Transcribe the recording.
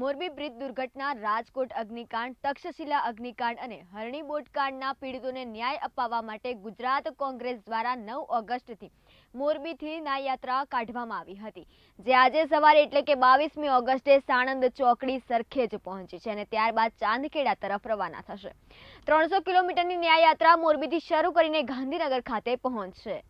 Morbi bridge દુર્ઘટના રાજકોટ અગ્નિકાંડ તક્ષશિલા અગ્નિકાંડ અને હરણી બોટકાંડના પીડિતોને ન્યાય અપાવવા માટે ગુજરાત કોંગ્રેસ દ્વારા નવ ઓગસ્ટથી મોરબીથી ન્યાયયાત્રા કાઢવામાં આવી હતી જે આજે સવારે એટલે કે બાવીસમી ઓગસ્ટે સાણંદ ચોકડી સરખેજ પહોંચી છે અને ત્યારબાદ ચાંદખેડા તરફ રવાના થશે ત્રણસો કિલોમીટરની ન્યાયયાત્રા મોરબીથી શરૂ કરીને ગાંધીનગર ખાતે પહોંચશે